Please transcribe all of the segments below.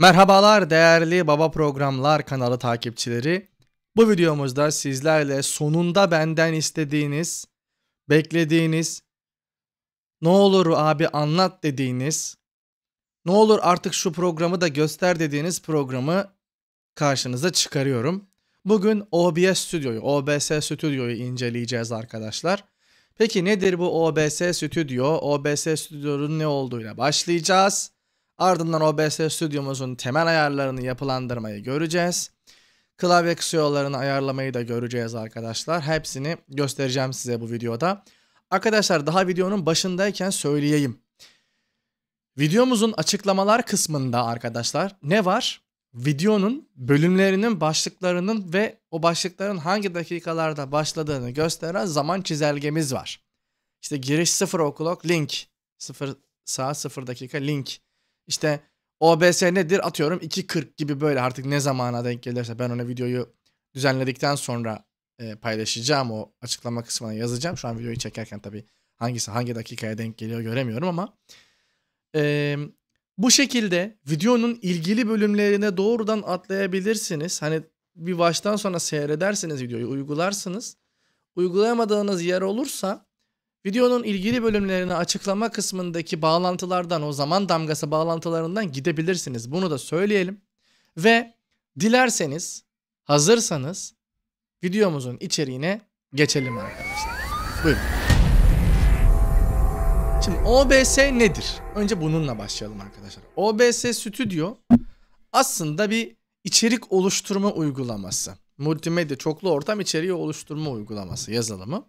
Merhabalar değerli Baba Programlar kanalı takipçileri. Bu videomuzda sizlerle sonunda benden istediğiniz, beklediğiniz, ne olur abi anlat dediğiniz, ne olur artık şu programı da göster dediğiniz programı karşınıza çıkarıyorum. Bugün OBS Stüdyo'yu, OBS Stüdyo'yu inceleyeceğiz arkadaşlar. Peki nedir bu OBS Stüdyo? OBS Stüdyo'nun ne olduğuyla başlayacağız. Ardından OBS stüdyomuzun temel ayarlarını yapılandırmayı göreceğiz. Klavye kısıyorlarını ayarlamayı da göreceğiz arkadaşlar. Hepsini göstereceğim size bu videoda. Arkadaşlar daha videonun başındayken söyleyeyim. Videomuzun açıklamalar kısmında arkadaşlar ne var? Videonun bölümlerinin başlıklarının ve o başlıkların hangi dakikalarda başladığını gösteren zaman çizelgemiz var. İşte giriş 0 o'clock link 0 saat 0 dakika link işte OBS nedir? Atıyorum 2.40 gibi böyle artık ne zamana denk gelirse ben ona videoyu düzenledikten sonra e, paylaşacağım. O açıklama kısmına yazacağım. Şu an videoyu çekerken tabii hangisi hangi dakikaya denk geliyor göremiyorum ama. E, bu şekilde videonun ilgili bölümlerine doğrudan atlayabilirsiniz. Hani bir baştan sonra seyredersiniz videoyu uygularsınız. Uygulayamadığınız yer olursa Videonun ilgili bölümlerini açıklama kısmındaki bağlantılardan o zaman damgası bağlantılarından gidebilirsiniz. Bunu da söyleyelim. Ve dilerseniz hazırsanız videomuzun içeriğine geçelim arkadaşlar. Buyurun. Şimdi OBS nedir? Önce bununla başlayalım arkadaşlar. OBS Studio aslında bir içerik oluşturma uygulaması. Multimedya çoklu ortam içeriği oluşturma uygulaması yazılımı.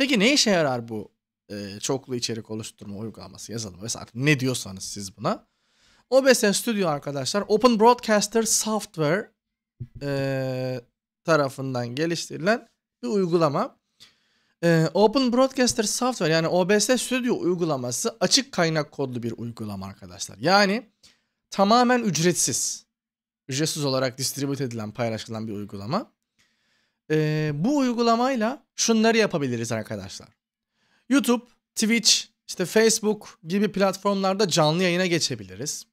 Peki ne işe yarar bu e, çoklu içerik oluşturma uygulaması yazılımı vesaire ne diyorsanız siz buna. OBS Studio arkadaşlar Open Broadcaster Software e, tarafından geliştirilen bir uygulama. E, Open Broadcaster Software yani OBS Studio uygulaması açık kaynak kodlu bir uygulama arkadaşlar. Yani tamamen ücretsiz. Ücretsiz olarak distribüt edilen, paylaşılan bir uygulama. Ee, bu uygulamayla şunları yapabiliriz arkadaşlar. YouTube, Twitch, işte Facebook gibi platformlarda canlı yayına geçebiliriz.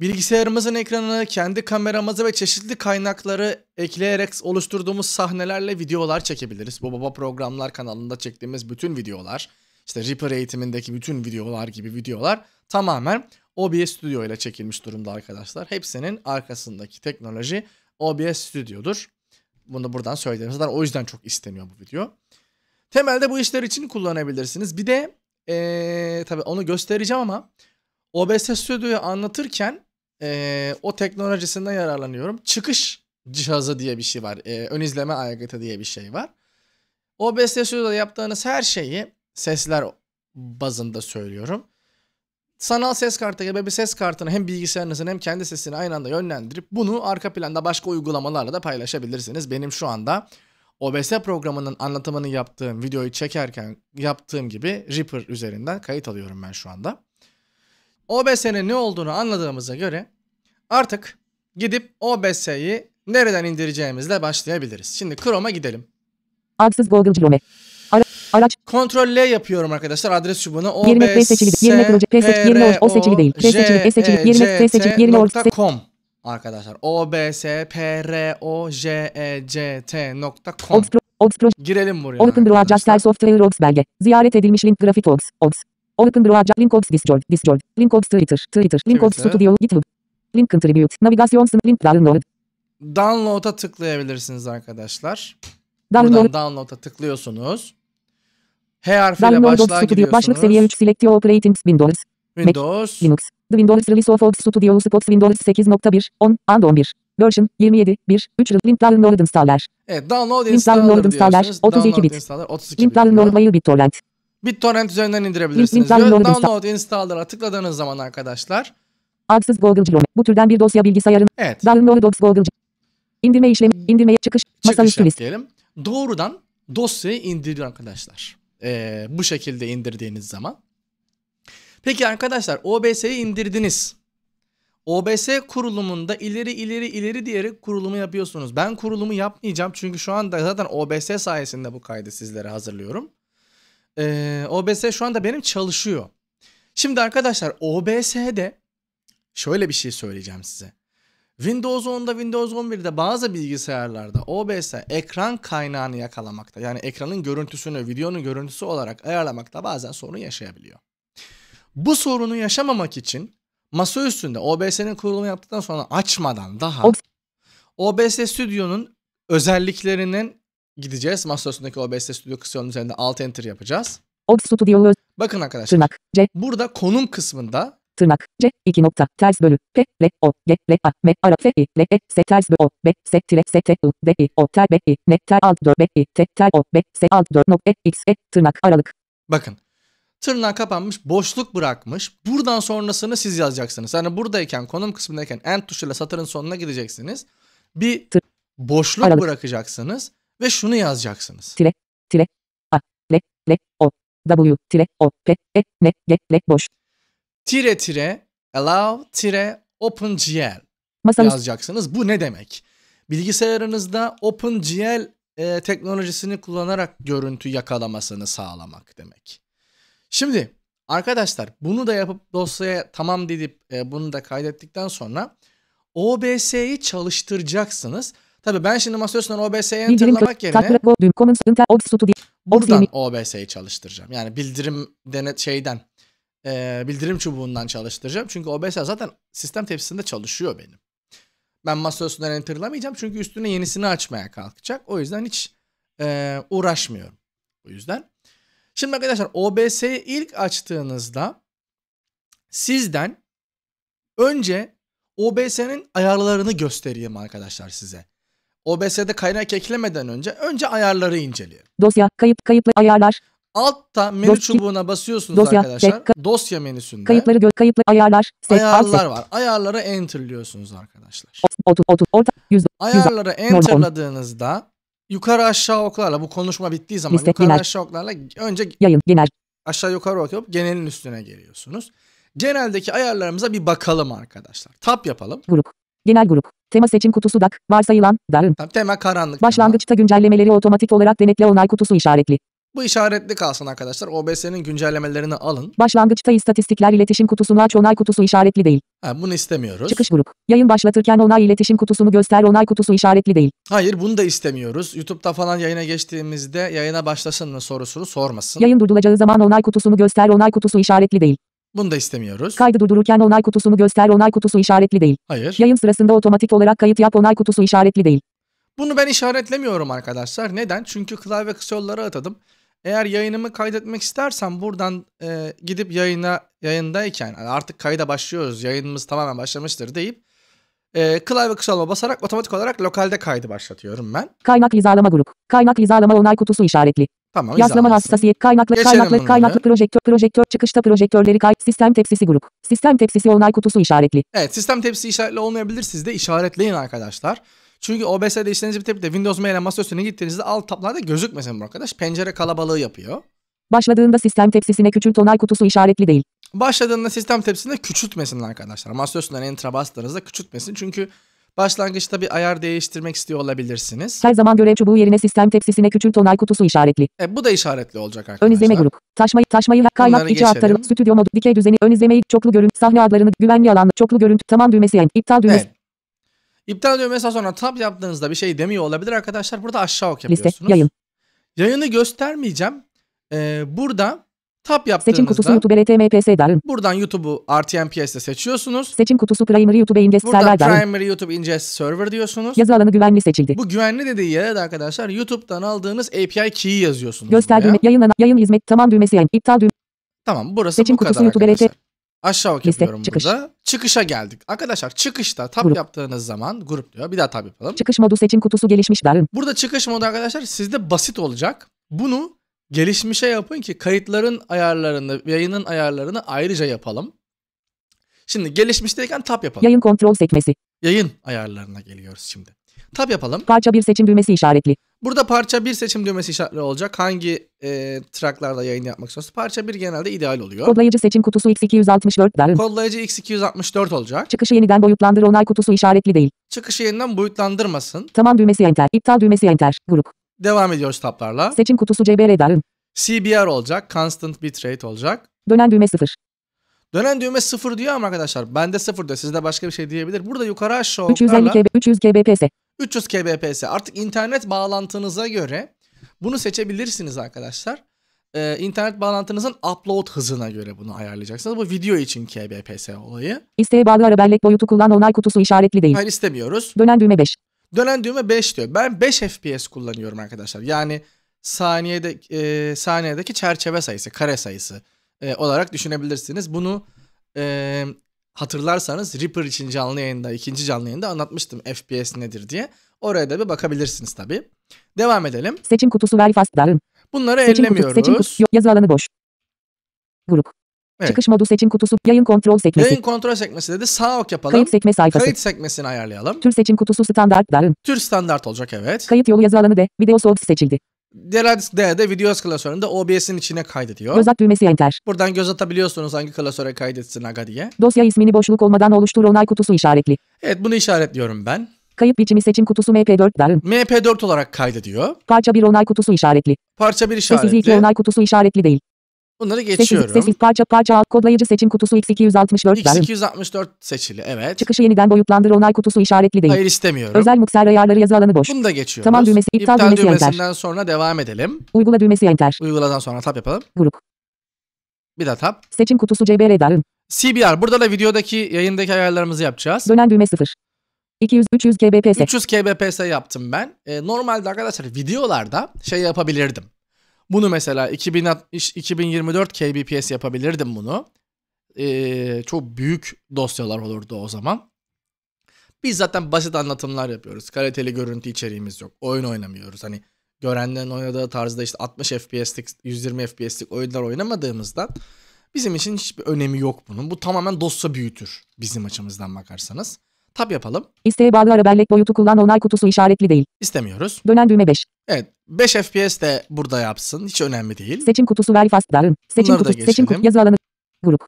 Bilgisayarımızın ekranını kendi kameramızı ve çeşitli kaynakları ekleyerek oluşturduğumuz sahnelerle videolar çekebiliriz. Bu baba programlar kanalında çektiğimiz bütün videolar, işte Reaper eğitimindeki bütün videolar gibi videolar tamamen OBS Studio ile çekilmiş durumda arkadaşlar. Hepsinin arkasındaki teknoloji OBS Studio'dur. Bunu da buradan söyledim. Zaten o yüzden çok isteniyor bu video. Temelde bu işler için kullanabilirsiniz. Bir de ee, tabii onu göstereceğim ama OBS Studio'yu anlatırken ee, o teknolojisinden yararlanıyorum. Çıkış cihazı diye bir şey var. Ee, ön izleme aygıtı diye bir şey var. OBS Studio'da yaptığınız her şeyi sesler bazında söylüyorum sanal ses kartı gibi bir ses kartını hem bilgisayarınızın hem kendi sesini aynı anda yönlendirip bunu arka planda başka uygulamalarla da paylaşabilirsiniz. Benim şu anda OBS programının anlatımını yaptığım videoyu çekerken yaptığım gibi Reaper üzerinden kayıt alıyorum ben şu anda. OBS'nin ne olduğunu anladığımıza göre artık gidip OBS'yi nereden indireceğimizle başlayabiliriz. Şimdi Chrome'a gidelim. Adsız Google Chrome. Araç. Kontrol L yapıyorum arkadaşlar adres çubuğuna. O, 20 P seçili. 20 proje. P seçili. o seçili değil. P seçili. S e seçili. 20 e, P seçili. 20 o com arkadaşlar. O B S P R O J E C T nokta com. Obstro. Girelim buraya. OpenDraw Adjustel Software Logs belge. Ziyaret edilmiş link grafik logs. Obs. OpenDraw Adjust link logs discord. Discord. Link logs Twitter. Twitter. Link logs studio GitHub. Link contribute. Navigasyon link download. Download'a tıklayabilirsiniz arkadaşlar. Download. Buradan download'a tıklıyorsunuz. H harfiyle Download Studio. Başlık seviye 3 Selectio Operating Windows. Windows. Mac, Linux. The Windows Release of Office Studio Supports Windows 8.1, 10, and 11. Version 27, 1, 3 yıl. Link download installer. Evet download installer, download installer 32 bit. Installer, 32 link bit download mail BitTorrent. BitTorrent üzerinden indirebilirsiniz. Link, link download, download installer'a tıkladığınız zaman arkadaşlar. Adsız Google Chrome. Bu türden bir dosya bilgisayarın. Evet. Download Docs Google İndirme işlemi, indirmeye çıkış, çıkış masaüstü list. Diyelim. Doğrudan dosyayı indirin arkadaşlar. Ee, bu şekilde indirdiğiniz zaman. Peki arkadaşlar OBS'yi indirdiniz. OBS kurulumunda ileri ileri ileri diyerek kurulumu yapıyorsunuz. Ben kurulumu yapmayacağım çünkü şu anda zaten OBS sayesinde bu kaydı sizlere hazırlıyorum. Ee, OBS şu anda benim çalışıyor. Şimdi arkadaşlar OBS'de şöyle bir şey söyleyeceğim size. Windows 10'da, Windows 11'de bazı bilgisayarlarda OBS ekran kaynağını yakalamakta yani ekranın görüntüsünü, videonun görüntüsü olarak ayarlamakta bazen sorun yaşayabiliyor. Bu sorunu yaşamamak için masa üstünde OBS'nin kurulumu yaptıktan sonra açmadan daha OBS Studio'nun özelliklerinin gideceğiz. Masa üstündeki OBS Studio kısmının üzerinde alt enter yapacağız. Obs Studio. Bakın arkadaşlar. Burada konum kısmında tırnak, c, 2 nokta, ters bölü, p, l o, g, l a, m, ara, f, i, l e, s, ters bölü, o, b, s, tire, s, t, i, d, i, o, ter, b, i, n, ter, alt, 4, b, i, t, ter, o, b, s, alt, 4, nok, e, x, e, tırnak, aralık. Bakın. tırnak kapanmış, boşluk bırakmış. Buradan sonrasını siz yazacaksınız. Yani buradayken, konum kısmındayken end tuşuyla satırın sonuna gideceksiniz. Bir Tır boşluk aralık. bırakacaksınız ve şunu yazacaksınız. Tire, tire, a, l l o, w, tire, o, p, e, n, g, l boş, tire tire allow tire OpenGL Masanüstü. yazacaksınız. Bu ne demek? Bilgisayarınızda OpenGL e, teknolojisini kullanarak görüntü yakalamasını sağlamak demek. Şimdi arkadaşlar bunu da yapıp dosyaya tamam dedip e, bunu da kaydettikten sonra OBS'yi çalıştıracaksınız. Tabii ben şimdi masaüstünden OBS'yi enterlamak yerine buradan OBS'yi çalıştıracağım. Yani bildirim denet şeyden e, bildirim çubuğundan çalıştıracağım. Çünkü OBS zaten sistem tepsisinde çalışıyor benim. Ben masa üstünden enterlamayacağım çünkü üstüne yenisini açmaya kalkacak. O yüzden hiç e, uğraşmıyorum. O yüzden. Şimdi arkadaşlar OBS'yi ilk açtığınızda sizden önce OBS'nin ayarlarını göstereyim arkadaşlar size. OBS'de kaynak eklemeden önce önce ayarları inceleyelim. Dosya, kayıt, kayıtlı ayarlar. Altta menü Dosya. çubuğuna basıyorsunuz Dosya. arkadaşlar. Dosya menüsünde. Kayıtları gö- kayıtlı ayarlar. Ses, ayarlar var. Ayarlara enterliyorsunuz arkadaşlar. Otur, otur, orta, yüzde, ayarlara enterladığınızda yukarı aşağı oklarla bu konuşma bittiği zaman Liste, yukarı aşağı oklarla önce yayın genel aşağı yukarı okuyup genelin üstüne geliyorsunuz. Geneldeki ayarlarımıza bir bakalım arkadaşlar. Tap yapalım. Grup. Genel grup. Tema seçim kutusu DAK. Varsayılan. Darın. Tamam, tema karanlık. Başlangıçta tema. güncellemeleri otomatik olarak denetle onay kutusu işaretli. Bu işaretli kalsın arkadaşlar. OBS'nin güncellemelerini alın. Başlangıçta istatistikler iletişim kutusunu aç onay kutusu işaretli değil. Ha, bunu istemiyoruz. Çıkış grup. Yayın başlatırken onay iletişim kutusunu göster onay kutusu işaretli değil. Hayır bunu da istemiyoruz. YouTube'da falan yayına geçtiğimizde yayına başlasın mı sorusunu sormasın. Yayın durdulacağı zaman onay kutusunu göster onay kutusu işaretli değil. Bunu da istemiyoruz. Kaydı durdururken onay kutusunu göster onay kutusu işaretli değil. Hayır. Yayın sırasında otomatik olarak kayıt yap onay kutusu işaretli değil. Bunu ben işaretlemiyorum arkadaşlar. Neden? Çünkü klavye kısa yollara atadım. Eğer yayınımı kaydetmek istersen buradan e, gidip yayına yayındayken artık kayda başlıyoruz yayınımız tamamen başlamıştır deyip e, klavye kısalma basarak otomatik olarak lokalde kaydı başlatıyorum ben. Kaynak hizalama grup. Kaynak hizalama onay kutusu işaretli. Tamam, Yaslama hassasiyet kaynaklı Geçelim kaynaklı bunları. kaynaklı projektör projektör çıkışta projektörleri kayıt sistem tepsisi grup. Sistem tepsisi onay kutusu işaretli. Evet sistem tepsisi işaretli olmayabilir siz de işaretleyin arkadaşlar. Çünkü OBS'de işlemci bitip de Windows Mail'e masaüstüne gittiğinizde alt taplarda gözükmesin bu arkadaş. Pencere kalabalığı yapıyor. Başladığında sistem tepsisine küçült onay kutusu işaretli değil. Başladığında sistem tepsisine küçültmesin arkadaşlar. Masaüstünden enter'a bastığınızda küçültmesin. Çünkü Başlangıçta bir ayar değiştirmek istiyor olabilirsiniz. Her zaman görev çubuğu yerine sistem tepsisine küçült onay kutusu işaretli. E, bu da işaretli olacak arkadaşlar. Ön izleme grup. Taşmayı, taşmayı kaynak içi aktarım. Stüdyo modu. Dikey düzeni. Ön izlemeyi. Çoklu görüntü. Sahne adlarını. Güvenli alan. Çoklu görüntü. Tamam düğmesi en. İptal düğmesi. Evet. İptal diyor mesela sonra tab yaptığınızda bir şey demiyor olabilir arkadaşlar. Burada aşağı ok yapıyorsunuz. Liste, yayın. Yayını göstermeyeceğim. Ee, burada Tap yaptığınızda seçim kutusu YouTube RTMPS darım. Buradan YouTube'u RTMPS'te seçiyorsunuz. Seçim kutusu Primary YouTube Ingest Server darım. Buradan Primary YouTube Ingest Server diyorsunuz. Yazı alanı güvenli seçildi. Bu güvenli dediği yere de arkadaşlar YouTube'dan aldığınız API key'i yazıyorsunuz. Göster buraya. düğme, yayın, yayın hizmet, tamam düğmesi yayın, iptal düğme. Tamam burası seçim bu kutusu YouTube arkadaşlar. RT. Aşağı ok Liste, yapıyorum çıkış. burada. Çıkışa geldik. Arkadaşlar çıkışta tab grup. yaptığınız zaman grup diyor. Bir daha tab yapalım. Çıkış modu seçim kutusu gelişmiş darın. Burada çıkış modu arkadaşlar sizde basit olacak. Bunu gelişmişe yapın ki kayıtların ayarlarını, yayının ayarlarını ayrıca yapalım. Şimdi gelişmişteyken tab yapalım. Yayın kontrol sekmesi. Yayın ayarlarına geliyoruz şimdi. Tab yapalım. Parça bir seçim düğmesi işaretli. Burada parça 1 seçim düğmesi işaretli olacak. Hangi e, tracklarda yayın yapmak istiyorsun? Parça 1 genelde ideal oluyor. Kodlayıcı seçim kutusu X264 Kodlayıcı X264 olacak. Çıkışı yeniden boyutlandır onay kutusu işaretli değil. Çıkışı yeniden boyutlandırmasın. Tamam düğmesi enter. İptal düğmesi enter. Grup. Devam ediyoruz tablarla. Seçim kutusu CBR derim. CBR olacak. Constant bitrate olacak. Dönen düğme 0. Dönen düğme 0 diyor ama arkadaşlar bende 0 diyor. Sizde başka bir şey diyebilir. Burada yukarı aşağı 350 oklarla... 300 kbps. 300 kbps. Artık internet bağlantınıza göre bunu seçebilirsiniz arkadaşlar. Ee, internet bağlantınızın upload hızına göre bunu ayarlayacaksınız. Bu video için kbps olayı. İsteğe bağlı ara bellek boyutu kullan onay kutusu işaretli değil. Hayır istemiyoruz. Dönen düğme 5. Dönen düğme 5 diyor. Ben 5 fps kullanıyorum arkadaşlar. Yani saniyede e, saniyedeki çerçeve sayısı, kare sayısı e, olarak düşünebilirsiniz. Bunu e, hatırlarsanız Reaper için canlı yayında, ikinci canlı yayında anlatmıştım FPS nedir diye. Oraya da bir bakabilirsiniz tabii. Devam edelim. Seçim kutusu verifast darın. Bunları seçim ellemiyoruz. Kutusu, seçim kutusu yazı alanı boş. Grup. Evet. Çıkış modu seçim kutusu yayın kontrol sekmesi. Yayın kontrol sekmesi dedi. Sağ ok yapalım. Kayıt sekme sayfası. Kayıt sekmesini ayarlayalım. Tür seçim kutusu standart darın. Tür standart olacak evet. Kayıt yolu yazı alanı de video source seçildi. Deradisk'de de videos klasöründe OBS'in içine kaydediyor. Göz at düğmesi enter. Buradan göz atabiliyorsunuz hangi klasöre kaydetsin aga diye. Dosya ismini boşluk olmadan oluştur onay kutusu işaretli. Evet bunu işaretliyorum ben. Kayıp biçimi seçim kutusu MP4 darın. MP4 olarak kaydediyor. Parça bir onay kutusu işaretli. Parça bir işaretli. Sessizlik onay kutusu işaretli değil. Bunları geçiyorum. Ses, parça parça alt kodlayıcı seçim kutusu X264. X264 seçili evet. Çıkışı yeniden boyutlandır onay kutusu işaretli değil. Hayır istemiyorum. Özel mikser ayarları yazı alanı boş. Bunu da geçiyoruz. Tamam düğmesi iptal, iptal düğmesi düğmesinden enter. sonra devam edelim. Uygula düğmesi enter. Uyguladan sonra tap yapalım. Grup. Bir daha tap. Seçim kutusu CBR darın. CBR. Burada da videodaki yayındaki ayarlarımızı yapacağız. Dönen düğme 0. 200 300 kbps. 300 kbps yaptım ben. Ee, normalde arkadaşlar videolarda şey yapabilirdim. Bunu mesela 2024 kbps yapabilirdim bunu. Ee, çok büyük dosyalar olurdu o zaman. Biz zaten basit anlatımlar yapıyoruz. Kaliteli görüntü içeriğimiz yok. Oyun oynamıyoruz. Hani görenlerin oynadığı tarzda işte 60 FPS'lik, 120 FPS'lik oyunlar oynamadığımızdan bizim için hiçbir önemi yok bunun. Bu tamamen dosya büyütür bizim açımızdan bakarsanız. Tab yapalım. İsteğe bağlı ara bellek boyutu kullan onay kutusu işaretli değil. İstemiyoruz. Dönen düğme 5. Evet 5 FPS de burada yapsın. Hiç önemli değil. Seçim kutusu verifast darın. Seçim Bunları kutusu seçim kutusu yazı alanı grup.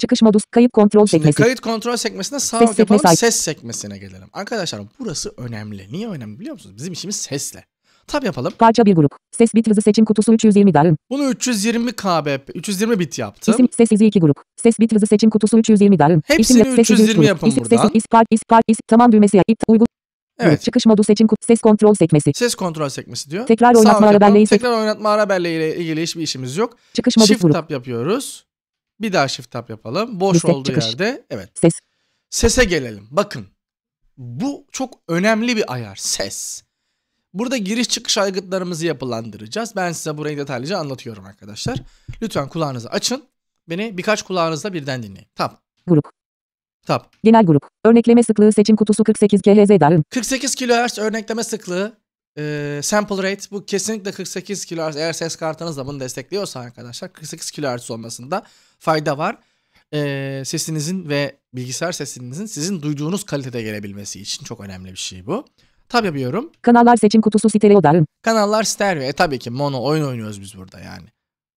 Çıkış modus kayıp kontrol Şimdi sekmesi. kayıt kontrol sekmesine sağ Ses yapalım sekmesi. ses sekmesine gelelim. Arkadaşlar burası önemli. Niye önemli biliyor musunuz? Bizim işimiz sesle. Tab yapalım. Parça bir grup. Ses bit hızı seçim kutusu 320 darın. Bunu 320 kb, 320 bit yaptım. İsim ses izi 2 grup. Ses bit hızı seçim kutusu 320 darın. Hepsini İsim, 320 yapın İsim, buradan. Ses, is, part, is, part, is, tamam düğmesi ya, İp, uygun. Evet. Çıkış modu seçim kut ses kontrol sekmesi. Ses kontrol sekmesi diyor. Tekrar oynatma ara Tekrar oynatma ara ile ilgili hiçbir işimiz yok. Çıkış modu Shift vurup. tab yapıyoruz. Bir daha shift tap yapalım. Boş Liste, olduğu çıkış. yerde. Evet. Ses. Sese gelelim. Bakın. Bu çok önemli bir ayar. Ses. Burada giriş çıkış aygıtlarımızı yapılandıracağız. Ben size burayı detaylıca anlatıyorum arkadaşlar. Lütfen kulağınızı açın. Beni birkaç kulağınızla birden dinleyin. Tamam. Grup. Tab. Genel grup. Örnekleme sıklığı seçim kutusu 48 kHz darın. 48 kHz örnekleme sıklığı. E, sample rate bu kesinlikle 48 kHz. Eğer ses kartınız da bunu destekliyorsa arkadaşlar 48 kHz olmasında fayda var. E, sesinizin ve bilgisayar sesinizin sizin duyduğunuz kalitede gelebilmesi için çok önemli bir şey bu. Tabi yapıyorum. Kanallar seçim kutusu stereo darın. Kanallar stereo. E tabii ki mono oyun oynuyoruz biz burada yani.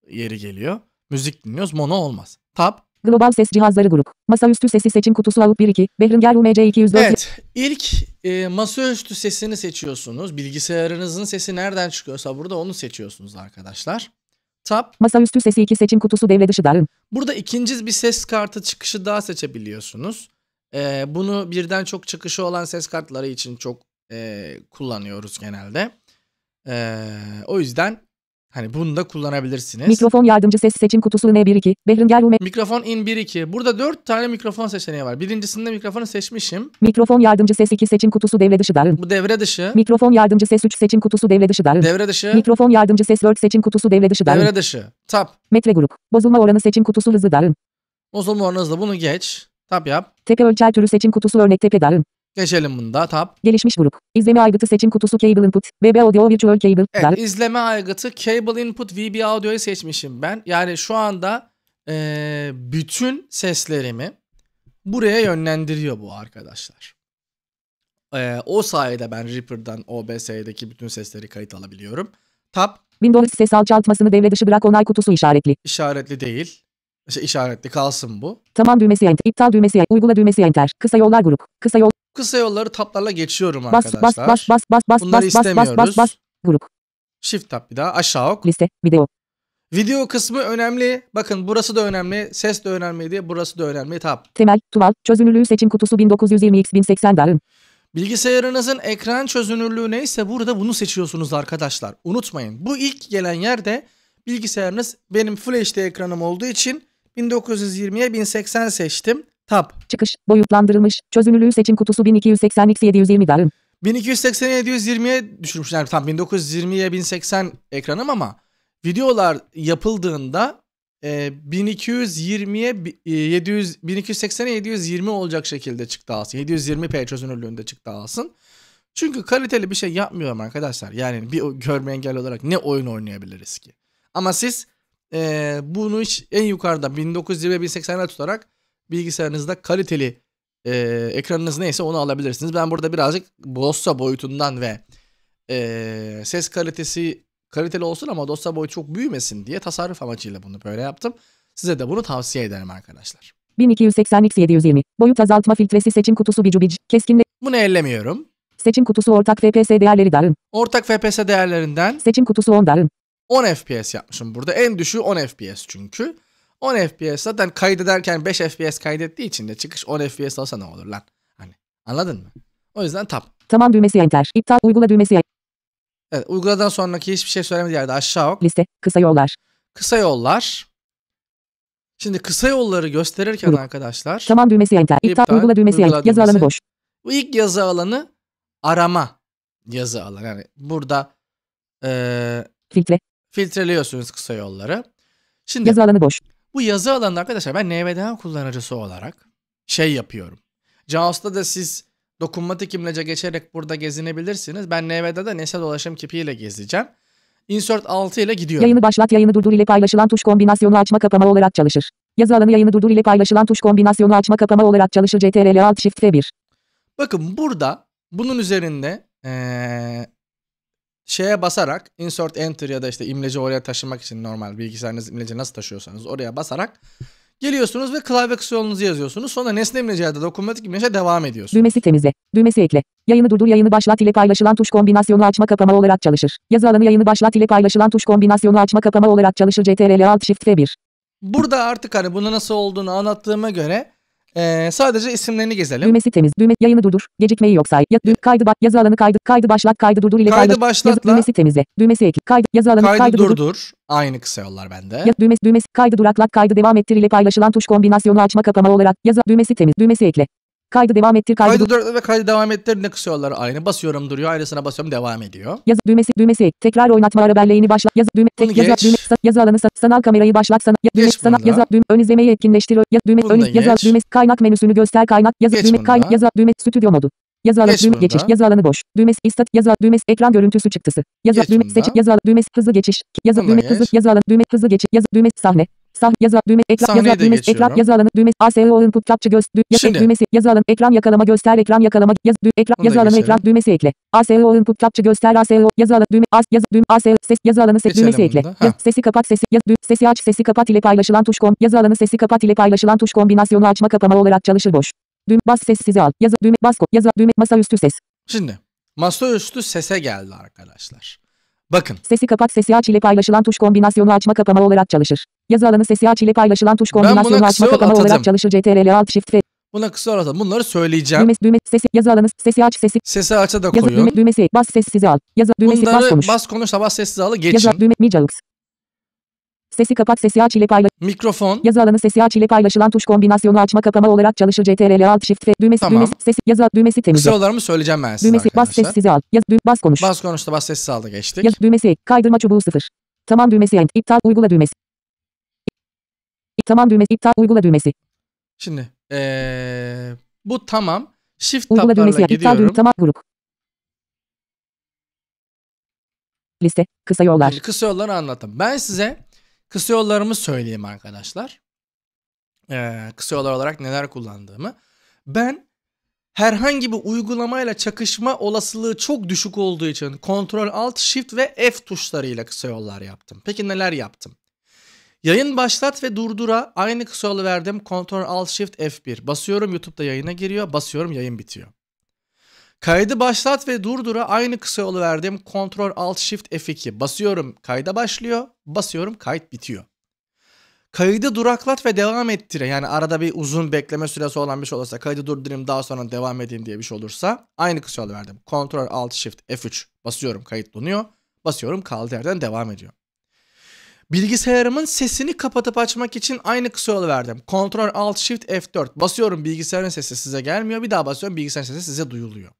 Yeri geliyor. Müzik dinliyoruz. Mono olmaz. Tab. Global Ses Cihazları Grup. Masaüstü Sesi Seçim Kutusu alıp 1-2. Behringer UMC 204. Evet. ilk e, masaüstü sesini seçiyorsunuz. Bilgisayarınızın sesi nereden çıkıyorsa burada onu seçiyorsunuz arkadaşlar. Tab. Masaüstü Sesi 2 Seçim Kutusu Devre Dışı Darın. Burada ikinci bir ses kartı çıkışı daha seçebiliyorsunuz. E, bunu birden çok çıkışı olan ses kartları için çok e, kullanıyoruz genelde. E, o yüzden Hani bunu da kullanabilirsiniz. Mikrofon yardımcı ses seçim kutusu N12. Behringer Rume. Mikrofon in 1-2. Burada 4 tane mikrofon seçeneği var. Birincisinde mikrofonu seçmişim. Mikrofon yardımcı ses 2 seçim kutusu devre dışı darın. Bu devre dışı. Mikrofon yardımcı ses 3 seçim kutusu devre dışı darın. Devre dışı. Mikrofon yardımcı ses 4 seçim kutusu devre dışı darın. Devre dışı. Tap. Metre grup. Bozulma oranı seçim kutusu hızı darın. Bozulma oranı hızlı. Bunu geç. Tap yap. Tepe ölçer türü seçim kutusu örnek tepe darın. Geçelim bunda. Tab. Gelişmiş grup. İzleme aygıtı seçim kutusu Cable Input. VB Audio Virtual Cable. Evet, Dar. izleme aygıtı Cable Input VB Audio'yu seçmişim ben. Yani şu anda e, bütün seslerimi buraya yönlendiriyor bu arkadaşlar. E, o sayede ben Reaper'dan OBS'deki bütün sesleri kayıt alabiliyorum. Tab. Windows ses alçaltmasını devre dışı bırak onay kutusu işaretli. İşaretli değil. İşte işaretli kalsın bu. Tamam düğmesi enter. İptal düğmesi enter. Uygula düğmesi enter. Kısa yollar grup. Kısa yol. Kısa yolları taplarla geçiyorum bas, arkadaşlar. Bas bas bas bas bas Bunları bas istemiyoruz. bas bas bas grup. Shift tap bir daha aşağı ok. Liste video. Video kısmı önemli. Bakın burası da önemli. Ses de önemli diye burası da önemli. Tap. Temel, tuval, çözünürlüğü seçim kutusu 1920x1080 darın. Bilgisayarınızın ekran çözünürlüğü neyse burada bunu seçiyorsunuz arkadaşlar. Unutmayın. Bu ilk gelen yerde bilgisayarınız benim Full HD ekranım olduğu için 1920'ye 1080 seçtim. Tab. Çıkış. Boyutlandırılmış. Çözünürlüğü seçim kutusu 1280x720 darım. 1280'e 720'ye düşürmüşler. Yani tam 1920'ye 1080 ekranım ama videolar yapıldığında e, 1220'ye 700 1280'e 720 olacak şekilde çıktı alsın. 720p çözünürlüğünde çıktı alsın. Çünkü kaliteli bir şey yapmıyorum arkadaşlar. Yani bir görme engelli olarak ne oyun oynayabiliriz ki? Ama siz e, bunu hiç en yukarıda 1920 1080'e tutarak bilgisayarınızda kaliteli e, ekranınız neyse onu alabilirsiniz. Ben burada birazcık dosya boyutundan ve e, ses kalitesi kaliteli olsun ama dosya boyu çok büyümesin diye tasarruf amacıyla bunu böyle yaptım. Size de bunu tavsiye ederim arkadaşlar. 1280x720 boyut azaltma filtresi seçim kutusu bicubic keskinle bunu ellemiyorum. Seçim kutusu ortak FPS değerleri darın. Ortak FPS değerlerinden. Seçim kutusu 10 darın. 10 FPS yapmışım burada. En düşüğü 10 FPS çünkü. 10 FPS zaten kaydederken 5 FPS kaydettiği için de çıkış 10 FPS olsa ne olur lan? Hani anladın mı? O yüzden tap. Tamam düğmesi enter. İptal uygula düğmesi. enter Evet uyguladan sonraki hiçbir şey söylemedi yerde aşağı ok. Liste kısa yollar. Kısa yollar. Şimdi kısa yolları gösterirken Grup. arkadaşlar. Tamam düğmesi enter. İptal, iptal uygula düğmesi enter. Yazı alanı boş. Bu ilk yazı alanı arama yazı alanı. Yani burada e, filtre filtreliyorsunuz kısa yolları. Şimdi yazı alanı boş. Bu yazı alanında arkadaşlar ben NVDA kullanıcısı olarak şey yapıyorum. JAWS'ta da siz dokunmatik imlece geçerek burada gezinebilirsiniz. Ben NVDA'da nesne dolaşım kipiyle gezeceğim. Insert 6 ile gidiyorum. Yayını başlat, yayını durdur ile paylaşılan tuş kombinasyonu açma kapama olarak çalışır. Yazı alanı yayını durdur ile paylaşılan tuş kombinasyonu açma kapama olarak çalışır. CTRL Alt Shift F1. Bakın burada bunun üzerinde ee, şeye basarak insert enter ya da işte imleci oraya taşımak için normal bilgisayarınız imleci nasıl taşıyorsanız oraya basarak geliyorsunuz ve klavye kısıyorlunuzu yazıyorsunuz. Sonra nesne imleciye de dokunmatik imlece devam ediyorsunuz. Düğmesi temizle. Düğmesi ekle. Yayını durdur yayını başlat ile paylaşılan tuş kombinasyonu açma kapama olarak çalışır. Yazı alanı yayını başlat ile paylaşılan tuş kombinasyonu açma kapama olarak çalışır. CTRL Alt Shift F1. Burada artık hani bunu nasıl olduğunu anlattığıma göre ee, sadece isimlerini gezelim. Düğmesi temiz. Düğme yayını durdur. Gecikmeyi yok say. Ya, dü, kaydı bak yazı alanı kaydı. Kaydı başlat kaydı durdur ile kaydı. Kaydı başlatla. Yazı, düğmesi temizle. Düğmesi ekle. Kaydı yazı alanı kaydı, kaydı durdur. durdur. Aynı kısa yollar bende. Ya, düğmesi düğmesi kaydı duraklat kaydı devam ettir ile paylaşılan tuş kombinasyonu açma kapama olarak yazı düğmesi temiz. Düğmesi ekle. Kaydı devam ettir. Kaydı, kaydı dur ve kaydı devam ettir. Ne kısıyorlar aynı. Basıyorum duruyor. Aynısına basıyorum devam ediyor. Yazı düğmesi düğmesi. Tekrar oynatma ara belleğini başla. Yazı düğme. Tek, yazı, geç. düğme, yazı alanı sanal kamerayı başlat. Sana, ya, düğme, sanal yazı düğme. Ön izlemeyi etkinleştir. Yazı düğme. ön, yazı düğme. Kaynak menüsünü göster. Kaynak yazı geç düğme. Kaynak yazı düğme. Stüdyo modu. Yazı alanı geç düğme, geçiş yazı alanı boş. Düğmesi istat yazı düğmesi ekran görüntüsü çıktısı. Yazı geç düğme seç yazı alanı düğmesi hızlı geçiş. Yazı düğme hızlı yazı alanı düğme hızlı geçiş. Yazı düğme sahne. Sah yazı düğme ekran Sahneyi yazı de düğmesi geçiyorum. ekran yazı alanı düğmesi ASO input capture göz dü, yaz, Şimdi. düğmesi yazı alanı ekran yakalama göster ekran yakalama yaz dü, ekran Onu da yazı alanı geçelim. ekran düğmesi ekle ASO input capture göster ASO yazı alanı düğme as yazı düğme ASO ses yazı alanı ses Geçelim düğmesi ekle yaz, sesi kapat sesi yaz dü, sesi aç sesi kapat ile paylaşılan tuş kom yazı alanı sesi kapat ile paylaşılan tuş kombinasyonu açma kapama olarak çalışır boş düğme bas ses sizi al yazı düğme bas ko- yazı düğme üstü ses Şimdi üstü sese geldi arkadaşlar. Bakın. Sesi kapat sesi aç ile paylaşılan tuş kombinasyonu açma kapama olarak çalışır. Yazı alanı sesi aç ile paylaşılan tuş kombinasyonu açma kapama atadım. olarak çalışır. CTRL alt shift F. Buna kısa aradan bunları söyleyeceğim. Düğme, düğme, sesi, yazı alanı, sesi aç, sesi. Sesi aç'a da koyun. Yazı, düğme, düğmesi, bas sessize al. Yazı, düğmesi, bunları, bas konuş. Bunları Bas konuş, bas sesi al'ı geçin. Yazı, düğme, micaux. Sesi kapat sesi aç ile paylaş. Mikrofon. Yazı alanı sesi aç ile paylaşılan tuş kombinasyonu açma kapama olarak çalışır. CTRL alt shift ve düğmesi tamam. düğmesi sesi yazı düğmesi temiz Kısa söyleyeceğim ben size Düğmesi arkadaşlar. bas sessize al. Yaz dü, bas konuş. Bas konuşta bas sessize aldı geçtik. Yaz düğmesi kaydırma çubuğu sıfır. Tamam düğmesi end. İptal uygula düğmesi. Tamam düğmesi iptal uygula düğmesi. Şimdi ee, bu tamam. Shift uygula düğmesi gidiyorum. iptal düğmesi tamam grup. Liste kısa yollar. Kısa yolları anlattım. Ben size Kısa yollarımı söyleyeyim arkadaşlar. Ee, kısa yollar olarak neler kullandığımı. Ben herhangi bir uygulamayla çakışma olasılığı çok düşük olduğu için Ctrl Alt Shift ve F tuşlarıyla kısa yollar yaptım. Peki neler yaptım? Yayın başlat ve durdura aynı kısa yolu verdim. Ctrl Alt Shift F1. Basıyorum YouTube'da yayına giriyor. Basıyorum yayın bitiyor. Kaydı başlat ve durdura aynı kısa yolu verdiğim Ctrl Alt Shift F2. Basıyorum kayda başlıyor, basıyorum kayıt bitiyor. Kaydı duraklat ve devam ettire yani arada bir uzun bekleme süresi olan bir şey olursa kaydı durdurayım daha sonra devam edeyim diye bir şey olursa aynı kısa yolu verdim. Ctrl Alt Shift F3 basıyorum kayıt donuyor basıyorum kaldı yerden devam ediyor. Bilgisayarımın sesini kapatıp açmak için aynı kısa yolu verdim. Ctrl Alt Shift F4 basıyorum bilgisayarın sesi size gelmiyor. Bir daha basıyorum bilgisayarın sesi size duyuluyor.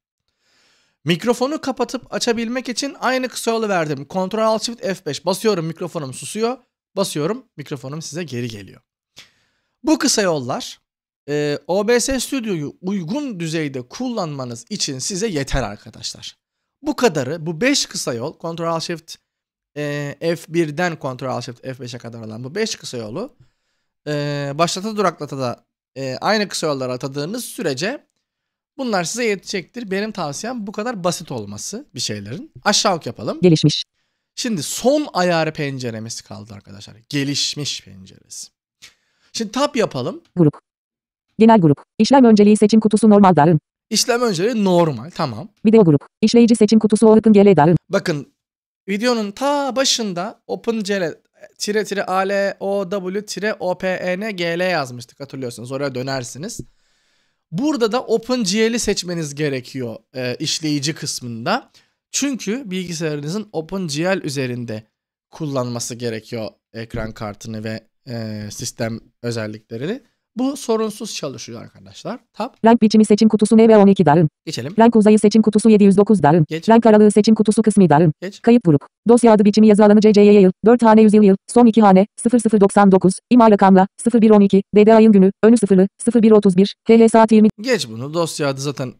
Mikrofonu kapatıp açabilmek için aynı kısa yolu verdim. Ctrl Alt Shift F5 basıyorum mikrofonum susuyor. Basıyorum mikrofonum size geri geliyor. Bu kısa yollar e, OBS Studio'yu uygun düzeyde kullanmanız için size yeter arkadaşlar. Bu kadarı bu 5 kısa yol Ctrl Alt Shift e, F1'den Ctrl Alt Shift F5'e kadar olan bu 5 kısa yolu e, başlata duraklata da e, aynı kısa yollara atadığınız sürece Bunlar size yetecektir. Benim tavsiyem bu kadar basit olması bir şeylerin. Aşağı yapalım. Gelişmiş. Şimdi son ayarı penceremiz kaldı arkadaşlar. Gelişmiş penceresi. Şimdi tab yapalım. Grup. Genel grup. İşlem önceliği seçim kutusu normal darın. İşlem önceliği normal. Tamam. Video grup. İşleyici seçim kutusu open gele darın. Bakın videonun ta başında open gele tire tire a l o w tire o p e n g l yazmıştık hatırlıyorsunuz. Oraya dönersiniz. Burada da OpenGL'i seçmeniz gerekiyor e, işleyici kısmında. Çünkü bilgisayarınızın OpenGL üzerinde kullanması gerekiyor ekran kartını ve e, sistem özelliklerini. Bu sorunsuz çalışıyor arkadaşlar. Tab. Renk biçimi seçim kutusu ve 12 darın. Geçelim. Renk uzayı seçim kutusu 709 darın. Geç. Renk aralığı seçim kutusu kısmi darın. Geç. Kayıt grup. Dosya adı biçimi yazı alanı CCY yıl. 4 hane 100 yıl Son 2 hane 0099. İma rakamla 0112. DD ayın günü. Önü sıfırlı 0131. HH saat 20. Geç bunu. Dosya adı zaten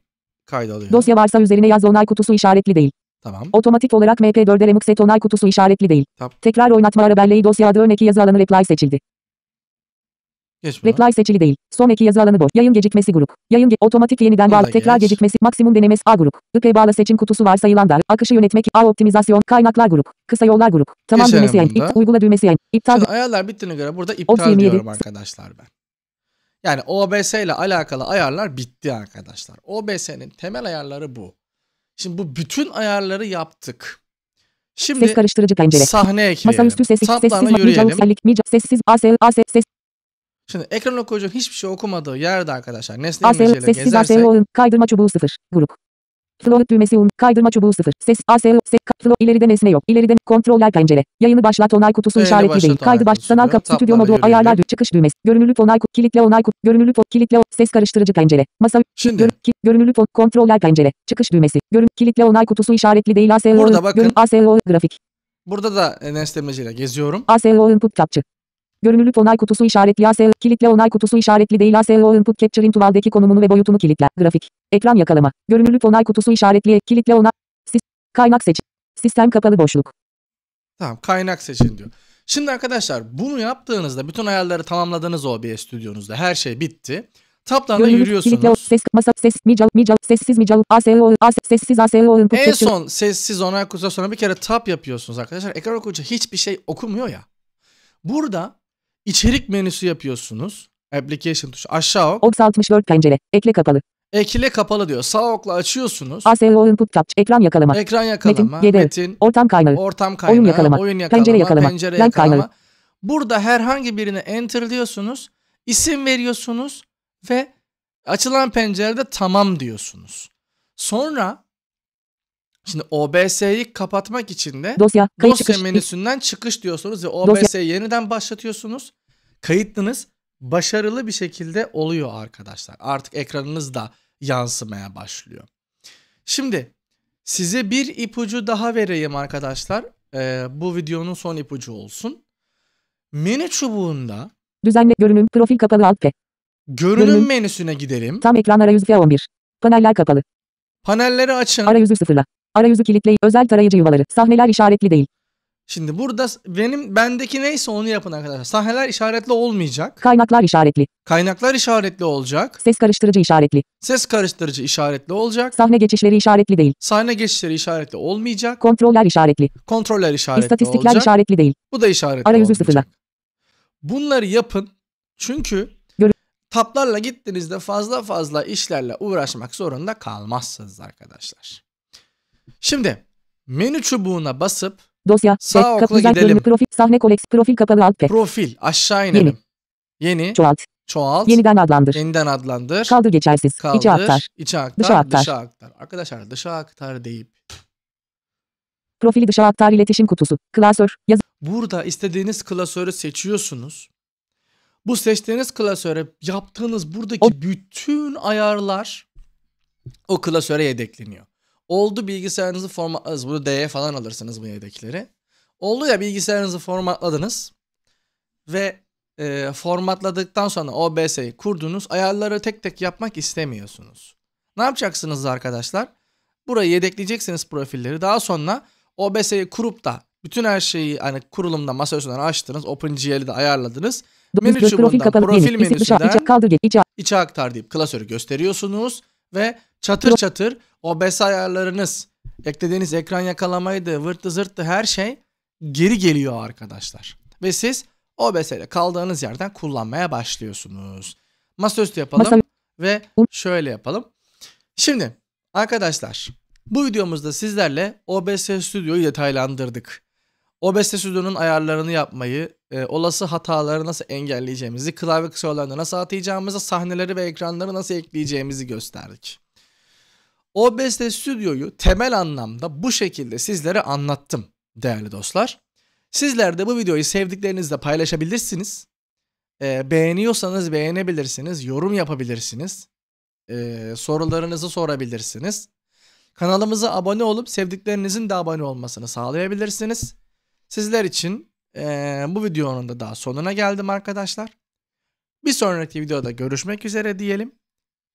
kayda alıyor. Dosya varsa üzerine yaz onay kutusu işaretli değil. Tamam. Otomatik olarak MP4'de remix set onay kutusu işaretli değil. Tamam. Tekrar oynatma ara belleği dosya adı örneki yazı alanı reply seçildi. Geç buna. Reply seçili değil. Son Sonraki yazı alanı boş. Yayın gecikmesi grup. Yayın ge otomatik yeniden bağlı. Tekrar geç. gecikmesi maksimum denemesi A grup. IP bağlı seçim kutusu var sayılan Akışı yönetmek A optimizasyon. Kaynaklar grup. Kısa yollar grup. Tamam Geçelim düğmesi en. uygula düğmesi yayın. İptal. Şimdi ayarlar bittiğine göre burada iptal 27 diyorum arkadaşlar ben. Yani OBS ile alakalı ayarlar bitti arkadaşlar. OBS'nin temel ayarları bu. Şimdi bu bütün ayarları yaptık. Şimdi ses karıştırıcı pencere. Sahne ekleyelim. Masaüstü sesi, sessiz, yürüyelim. Özellik, mica, sessiz, AS, AS, ses, Şimdi ekran okuyucunun hiçbir şey okumadığı yerde arkadaşlar nesne ASL, imgeciyle sessiz gezerse. ASL, kaydırma çubuğu 0, grup. Float düğmesi un, kaydırma çubuğu 0, ses, ASL, sek, flow, ileride nesne yok, ileride kontroller pencere, yayını başlat onay kutusu Yayını işaretli başlat, değil, onay kaydı baş, sanal diyor. kap, stüdyo modu, ayarlar, dü- çıkış düğmesi, Görünürlü onay kutu, kilitle onay kutu, Görünürlü kutu, kilitle o, ses karıştırıcı pencere, masa, Şimdi. gör, ki, görünürlük kutu, kontroller pencere, çıkış düğmesi, görün, kilitle onay kutusu işaretli değil, ASL, Burada bakın. görün, ASL, grafik, Burada da e, nesne imgeciyle geziyorum. ASL, input kapçı, Görünürlük onay kutusu işaretli ASE, kilitle onay kutusu işaretli değil ASE o input capture into val'deki konumunu ve boyutunu kilitle. Grafik. Ekran yakalama. Görünürlük onay kutusu işaretli, kilitle onay. Sis kaynak seç. Sistem kapalı boşluk. Tamam kaynak seçin diyor. Şimdi arkadaşlar bunu yaptığınızda bütün ayarları tamamladınız OBS stüdyonuzda. Her şey bitti. Taplan'da yürüyorsunuz. Kilitle, ses, masa, ses, mical, mical, sessiz mical, ASO, AS, sessiz ASO. En capture. son sessiz onay kutusu sonra bir kere tap yapıyorsunuz arkadaşlar. Ekran okuyucu hiçbir şey okumuyor ya. Burada içerik menüsü yapıyorsunuz. Application tuşu aşağı ok. Oks 64 pencere. Ekle kapalı. Ekle kapalı diyor. Sağ okla açıyorsunuz. ASO input capture. Ekran yakalama. Ekran yakalama. Metin. Metin ortam kaynağı. Ortam kaynağı. Oyun yakalama. Oyun yakalama. Pencere yakalama. Pencere yakalama. kaynağı. Burada herhangi birini enter diyorsunuz. İsim veriyorsunuz ve açılan pencerede tamam diyorsunuz. Sonra Şimdi OBS'yi kapatmak için de dosya, kayıt dosya çıkış. menüsünden çıkış diyorsunuz ve OBS'yi yeniden başlatıyorsunuz. Kayıtlınız başarılı bir şekilde oluyor arkadaşlar. Artık ekranınız da yansımaya başlıyor. Şimdi size bir ipucu daha vereyim arkadaşlar. Ee, bu videonun son ipucu olsun. Menü çubuğunda düzenle görünüm profil kapalı alt P. Görünüm, görünüm menüsüne gidelim. Tam ekran arayüzü F11. Paneller kapalı. Panelleri açın. Arayüzü sıfırla. Arayüzü kilitleyin. Özel tarayıcı yuvaları. Sahneler işaretli değil. Şimdi burada benim bendeki neyse onu yapın arkadaşlar. Sahneler işaretli olmayacak. Kaynaklar işaretli. Kaynaklar işaretli olacak. Ses karıştırıcı işaretli. Ses karıştırıcı işaretli olacak. Sahne geçişleri işaretli değil. Sahne geçişleri işaretli olmayacak. Kontroller işaretli. Kontroller işaretli İstatistikler olacak. işaretli değil. Bu da işaretli Arayüzü olmayacak. sıfırla. Bunları yapın. Çünkü Görün taplarla gittiğinizde fazla fazla işlerle uğraşmak zorunda kalmazsınız arkadaşlar. Şimdi menü çubuğuna basıp dosya sağ okla kap, gidelim. Bölümü, profil, sahne koleks, profil kapalı alt pet. Profil aşağı inelim. Yeni. Yeni. Çoğalt. Çoğalt. Yeniden adlandır. Yeniden adlandır. Kaldır geçersiz. Kaldır. İçe aktar. İçe aktar. Dışa aktar. Dışa aktar. Arkadaşlar dışa aktar deyip. Profili dışa aktar iletişim kutusu. Klasör. Yaz. Burada istediğiniz klasörü seçiyorsunuz. Bu seçtiğiniz klasöre yaptığınız buradaki o... bütün ayarlar o klasöre yedekleniyor. Oldu bilgisayarınızı formatladınız. Bunu D'ye falan alırsınız bu yedekleri. Oldu ya bilgisayarınızı formatladınız. Ve e, formatladıktan sonra OBS'yi kurdunuz. Ayarları tek tek yapmak istemiyorsunuz. Ne yapacaksınız arkadaşlar? Burayı yedekleyeceksiniz profilleri. Daha sonra OBS'yi kurup da bütün her şeyi hani kurulumda masa üstünden açtınız. OpenGL'i de ayarladınız. Menü çubuğundan profil menüsünden içe, aktar deyip klasörü gösteriyorsunuz. Ve Çatır çatır o OBS ayarlarınız, eklediğiniz ekran yakalamaydı, vırtı zırttı her şey geri geliyor arkadaşlar. Ve siz OBS ile kaldığınız yerden kullanmaya başlıyorsunuz. Masaüstü yapalım Masa... ve şöyle yapalım. Şimdi arkadaşlar bu videomuzda sizlerle OBS Studio'yu detaylandırdık. OBS Studio'nun ayarlarını yapmayı, e, olası hataları nasıl engelleyeceğimizi, klavye kısa olanları nasıl atayacağımızı, sahneleri ve ekranları nasıl ekleyeceğimizi gösterdik. OBS Studio'yu temel anlamda bu şekilde sizlere anlattım değerli dostlar. Sizler de bu videoyu sevdiklerinizle paylaşabilirsiniz. E, beğeniyorsanız beğenebilirsiniz, yorum yapabilirsiniz, e, sorularınızı sorabilirsiniz. Kanalımıza abone olup sevdiklerinizin de abone olmasını sağlayabilirsiniz. Sizler için e, bu videonun da daha sonuna geldim arkadaşlar. Bir sonraki videoda görüşmek üzere diyelim.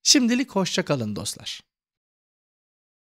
Şimdilik hoşçakalın dostlar.